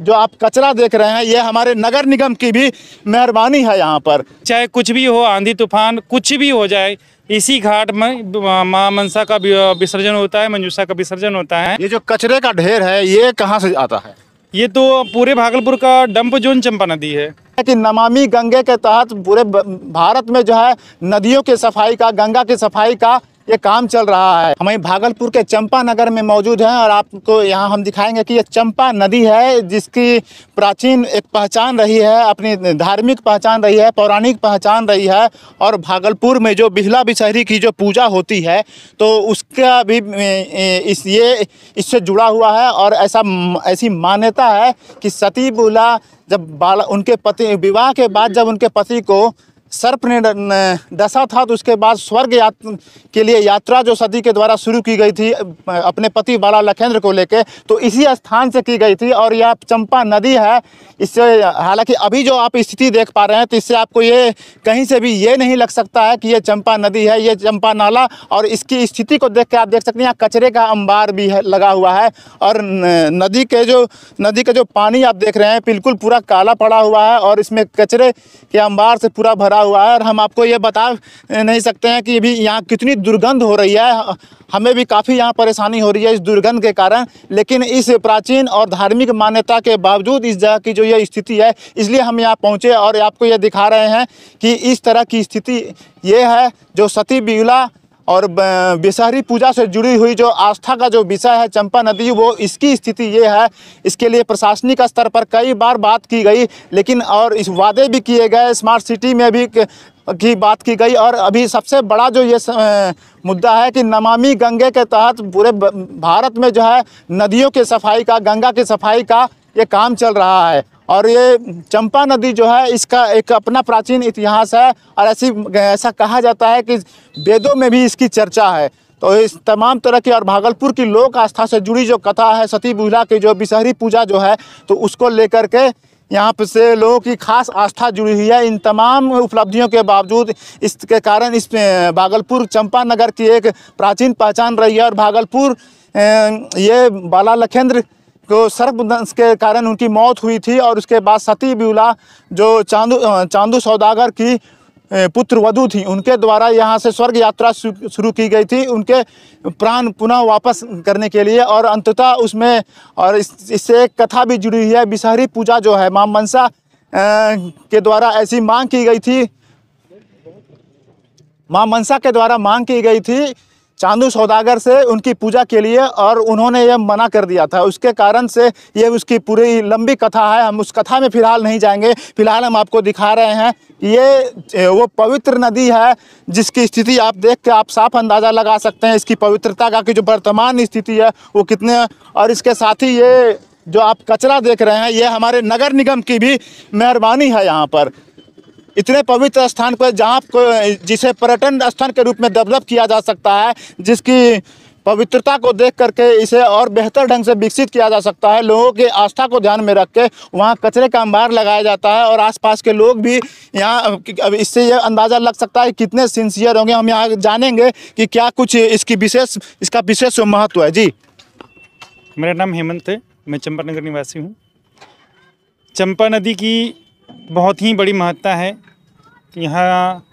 जो आप कचरा देख रहे हैं ये हमारे नगर निगम की भी मेहरबानी है यहाँ पर चाहे कुछ भी हो आंधी तूफान कुछ भी हो जाए इसी घाट में माँ मनसा का विसर्जन होता है मंजूषा का विसर्जन होता है ये जो कचरे का ढेर है ये कहाँ से आता है ये तो पूरे भागलपुर का डंप जोन चंपा नदी है कि नमामि गंगे के तहत पूरे भारत में जो है नदियों की सफाई का गंगा की सफाई का ये काम चल रहा है हम भागलपुर के चंपा नगर में मौजूद हैं और आपको यहाँ हम दिखाएंगे कि ये चंपा नदी है जिसकी प्राचीन एक पहचान रही है अपनी धार्मिक पहचान रही है पौराणिक पहचान रही है और भागलपुर में जो बिहला बिशहरी की जो पूजा होती है तो उसका भी इस ये इससे जुड़ा हुआ है और ऐसा ऐसी मान्यता है कि सती बुला जब बाल उनके पति विवाह के बाद जब उनके पति को सर्प ने दशा था तो उसके बाद स्वर्ग के लिए यात्रा जो सदी के द्वारा शुरू की गई थी अपने पति बाला लखेंद्र को लेकर तो इसी स्थान से की गई थी और यह चंपा नदी है इससे हालांकि अभी जो आप स्थिति देख पा रहे हैं तो इससे आपको ये कहीं से भी ये नहीं लग सकता है कि ये चंपा नदी है ये चंपा नाला और इसकी स्थिति को देख के आप देख सकते हैं यहाँ कचरे का अंबार भी है लगा हुआ है और नदी के जो नदी का जो पानी आप देख रहे हैं बिल्कुल पूरा काला पड़ा हुआ है और इसमें कचरे के अंबार से पूरा भरा हुआ है और हम आपको ये बता नहीं सकते हैं कि अभी यहाँ कितनी दुर्गंध हो रही है हमें भी काफ़ी यहाँ परेशानी हो रही है इस दुर्गंध के कारण लेकिन इस प्राचीन और धार्मिक मान्यता के बावजूद इस जगह की जो ये स्थिति है इसलिए हम यहाँ पहुँचे और आपको ये दिखा रहे हैं कि इस तरह की स्थिति ये है जो सती बिगला और विषहरी पूजा से जुड़ी हुई जो आस्था का जो विषय है चंपा नदी वो इसकी स्थिति ये है इसके लिए प्रशासनिक स्तर पर कई बार बात की गई लेकिन और इस वादे भी किए गए स्मार्ट सिटी में भी की बात की गई और अभी सबसे बड़ा जो ये मुद्दा है कि नमामि गंगे के तहत पूरे भारत में जो है नदियों के सफाई का गंगा की सफाई का ये काम चल रहा है और ये चंपा नदी जो है इसका एक अपना प्राचीन इतिहास है और ऐसी ऐसा कहा जाता है कि वेदों में भी इसकी चर्चा है तो इस तमाम तरह की और भागलपुर की लोक आस्था से जुड़ी जो कथा है सती बुझला की जो विषहरी पूजा जो है तो उसको लेकर के यहाँ पर से लोगों की खास आस्था जुड़ी हुई है इन तमाम उपलब्धियों के बावजूद इसके कारण इस भागलपुर चंपा नगर की एक प्राचीन पहचान रही है और भागलपुर ये बाला लखेंद्र को सड़क के कारण उनकी मौत हुई थी और उसके बाद सती बिउला जो चांदू चांदू सौदागर की पुत्र वधु थी उनके द्वारा यहाँ से स्वर्ग यात्रा शुरू की गई थी उनके प्राण पुनः वापस करने के लिए और अंततः उसमें और इससे एक कथा भी जुड़ी हुई है विषहरी पूजा जो है मां मनसा के द्वारा ऐसी मांग की गई थी मां मनसा के द्वारा मांग की गई थी चांदू सौदागर से उनकी पूजा के लिए और उन्होंने यह मना कर दिया था उसके कारण से ये उसकी पूरी लंबी कथा है हम उस कथा में फ़िलहाल नहीं जाएंगे फिलहाल हम आपको दिखा रहे हैं ये वो पवित्र नदी है जिसकी स्थिति आप देख के आप साफ अंदाज़ा लगा सकते हैं इसकी पवित्रता का कि जो वर्तमान स्थिति है वो कितने है। और इसके साथ ही ये जो आप कचरा देख रहे हैं ये हमारे नगर निगम की भी मेहरबानी है यहाँ पर इतने पवित्र स्थान को जहाँ जिसे पर्यटन स्थान के रूप में डेवलप किया जा सकता है जिसकी पवित्रता को देख करके इसे और बेहतर ढंग से विकसित किया जा सकता है लोगों की आस्था को ध्यान में रख के वहाँ कचरे का अंबार लगाया जाता है और आसपास के लोग भी यहाँ इससे यह अंदाज़ा लग सकता है कितने सिंसियर होंगे हम यहाँ जानेंगे कि क्या कुछ इसकी विशेष इसका विशेष महत्व है जी मेरा नाम हेमंत है मैं चंपा नगर निवासी हूँ चंपा नदी की बहुत ही बड़ी महत्ता है यहाँ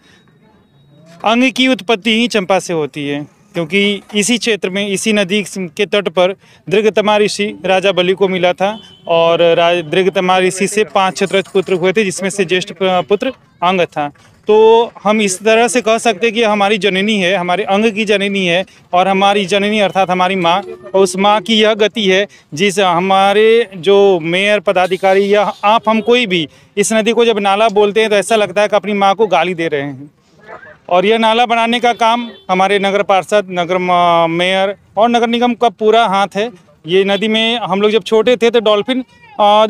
अंग की उत्पत्ति ही चंपा से होती है क्योंकि इसी क्षेत्र में इसी नदी के तट पर दीर्घतमा ऋषि राजा बलि को मिला था और दीर्घतमा ऋषि से पांच छत्र पुत्र हुए थे जिसमें से ज्येष्ठ पुत्र अंग था तो हम इस तरह से कह सकते हैं कि हमारी जननी है हमारे अंग की जननी है और हमारी जननी अर्थात हमारी माँ और उस माँ की यह गति है जिस हमारे जो मेयर पदाधिकारी या आप हम कोई भी इस नदी को जब नाला बोलते हैं तो ऐसा लगता है कि अपनी माँ को गाली दे रहे हैं और यह नाला बनाने का काम हमारे नगर पार्षद नगर मेयर और नगर निगम का पूरा हाथ है ये नदी में हम लोग जब छोटे थे तो डॉल्फिन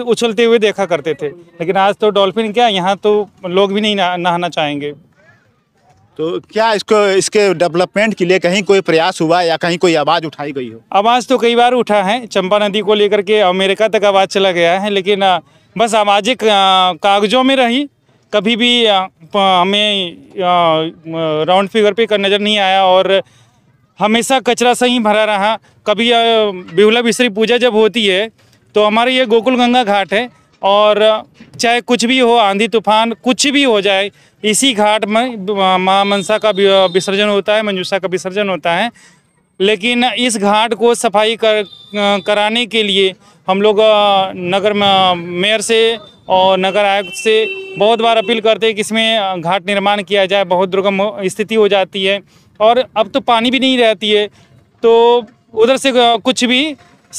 उछलते हुए देखा करते थे लेकिन आज तो डॉल्फिन क्या यहाँ तो लोग भी नहीं नहाना चाहेंगे तो क्या इसको इसके डेवलपमेंट के लिए कहीं कोई प्रयास हुआ या कहीं कोई आवाज़ उठाई गई हो आवाज़ तो कई बार उठा है चंपा नदी को लेकर के अमेरिका तक आवाज़ चला गया है लेकिन बस सामाजिक कागजों में रही कभी भी हमें राउंड फिगर पे नज़र नहीं आया और हमेशा कचरा से ही भरा रहा कभी बिहुला बिश्री पूजा जब होती है तो हमारे ये गोकुल गंगा घाट है और चाहे कुछ भी हो आंधी तूफान कुछ भी हो जाए इसी घाट में माँ मनसा का विसर्जन होता है मंजूषा का विसर्जन होता है लेकिन इस घाट को सफाई कर कराने के लिए हम लोग नगर मेयर से और नगर आयुक्त से बहुत बार अपील करते हैं कि इसमें घाट निर्माण किया जाए बहुत दुर्गम स्थिति हो जाती है और अब तो पानी भी नहीं रहती है तो उधर से कुछ भी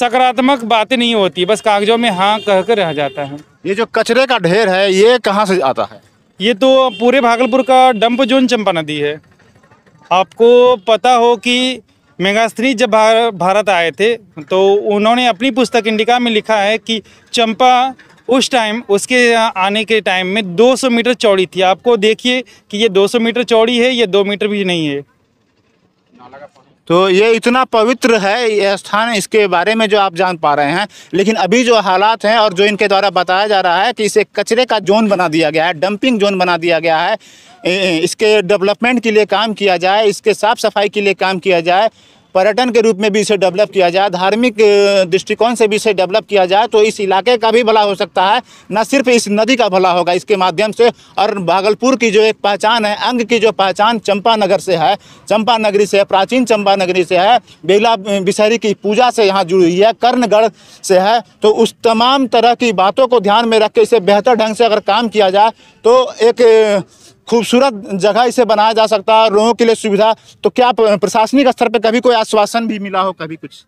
सकारात्मक बातें नहीं होती बस कागजों में हाँ कह कर रह जाता है ये जो कचरे का ढेर है ये कहाँ से आता है ये तो पूरे भागलपुर का डंप जोन चंपा नदी है आपको पता हो कि मेगास्त्री जब भारत आए थे तो उन्होंने अपनी पुस्तक इंडिका में लिखा है कि चंपा उस टाइम उसके आने के टाइम में 200 मीटर चौड़ी थी आपको देखिए कि ये 200 मीटर चौड़ी है या दो मीटर भी नहीं है तो ये इतना पवित्र है ये स्थान इसके बारे में जो आप जान पा रहे हैं लेकिन अभी जो हालात हैं और जो इनके द्वारा बताया जा रहा है कि इसे कचरे का जोन बना दिया गया है डंपिंग जोन बना दिया गया है इसके डेवलपमेंट के लिए काम किया जाए इसके साफ़ सफाई के लिए काम किया जाए पर्यटन के रूप में भी इसे डेवलप किया जाए धार्मिक दृष्टिकोण से भी इसे डेवलप किया जाए तो इस इलाके का भी भला हो सकता है न सिर्फ इस नदी का भला होगा इसके माध्यम से और भागलपुर की जो एक पहचान है अंग की जो पहचान चंपा नगर से है चंपा नगरी से है प्राचीन चंपा नगरी से है बेला बिशहरी की पूजा से यहाँ जुड़ी हुई है कर्णगढ़ से है तो उस तमाम तरह की बातों को ध्यान में रख के इसे बेहतर ढंग से अगर काम किया जाए तो एक खूबसूरत जगह इसे बनाया जा सकता है लोगों के लिए सुविधा तो क्या प्रशासनिक स्तर पर कभी कोई आश्वासन भी मिला हो कभी कुछ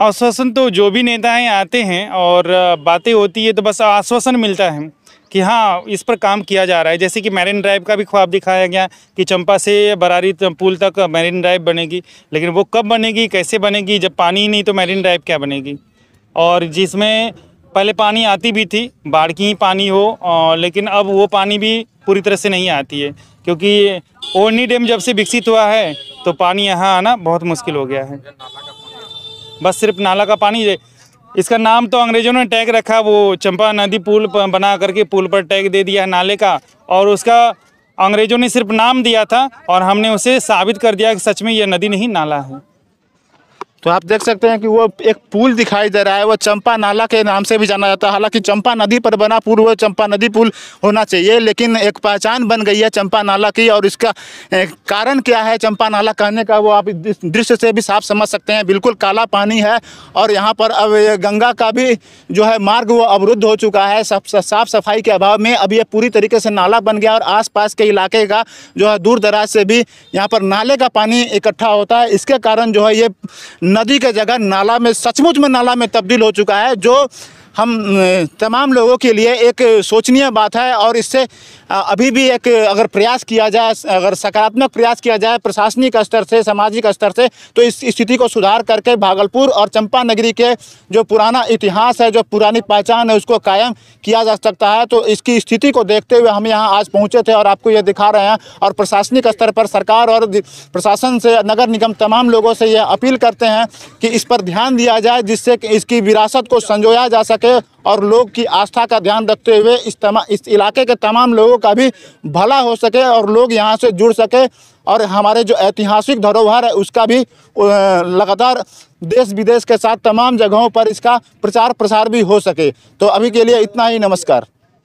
आश्वासन तो जो भी नेता हैं आते हैं और बातें होती है तो बस आश्वासन मिलता है कि हाँ इस पर काम किया जा रहा है जैसे कि मैरिन ड्राइव का भी ख्वाब दिखाया गया कि चंपा से बरारी पुल तक मैरिन ड्राइव बनेगी लेकिन वो कब बनेगी कैसे बनेगी जब पानी ही नहीं तो मैरिन ड्राइव क्या बनेगी और जिसमें पहले पानी आती भी थी बाढ़ की ही पानी हो लेकिन अब वो पानी भी पूरी तरह से नहीं आती है क्योंकि ओरनी डैम जब से विकसित हुआ है तो पानी यहाँ आना बहुत मुश्किल हो गया है बस सिर्फ नाला का पानी इसका नाम तो अंग्रेजों ने टैग रखा वो चंपा नदी पुल बना करके पुल पर टैग दे दिया नाले का और उसका अंग्रेजों ने सिर्फ नाम दिया था और हमने उसे साबित कर दिया कि सच में यह नदी नहीं नाला है तो आप देख सकते हैं कि वो एक पुल दिखाई दे रहा है वो चंपा नाला के नाम से भी जाना जाता है हालांकि चंपा नदी पर बना पुल वो चंपा नदी पुल होना चाहिए लेकिन एक पहचान बन गई है चंपा नाला की और इसका कारण क्या है चंपा नाला कहने का वो आप दृश्य से भी साफ समझ सकते हैं बिल्कुल काला पानी है और यहाँ पर अब गंगा का भी जो है मार्ग वो अवरुद्ध हो चुका है साफ सफाई के अभाव में अब ये पूरी तरीके से नाला बन गया और आस के इलाके का जो है दूर दराज से भी यहाँ पर नाले का पानी इकट्ठा होता है इसके कारण जो है ये नदी के जगह नाला में सचमुच में नाला में तब्दील हो चुका है जो हम तमाम लोगों के लिए एक सोचनीय बात है और इससे अभी भी एक अगर प्रयास किया जाए अगर सकारात्मक प्रयास किया जाए प्रशासनिक स्तर से सामाजिक स्तर से तो इस स्थिति को सुधार करके भागलपुर और चंपा नगरी के जो पुराना इतिहास है जो पुरानी पहचान है उसको कायम किया जा सकता है तो इसकी स्थिति को देखते हुए हम यहाँ आज पहुँचे थे और आपको ये दिखा रहे हैं और प्रशासनिक स्तर पर सरकार और प्रशासन से नगर निगम तमाम लोगों से यह अपील करते हैं कि इस पर ध्यान दिया जाए जिससे इसकी विरासत को संजोया जा सके सके और लोग की आस्था का ध्यान रखते हुए इस तमा इस इलाके के तमाम लोगों का भी भला हो सके और लोग यहाँ से जुड़ सके और हमारे जो ऐतिहासिक धरोहर है उसका भी लगातार देश विदेश के साथ तमाम जगहों पर इसका प्रचार प्रसार भी हो सके तो अभी के लिए इतना ही नमस्कार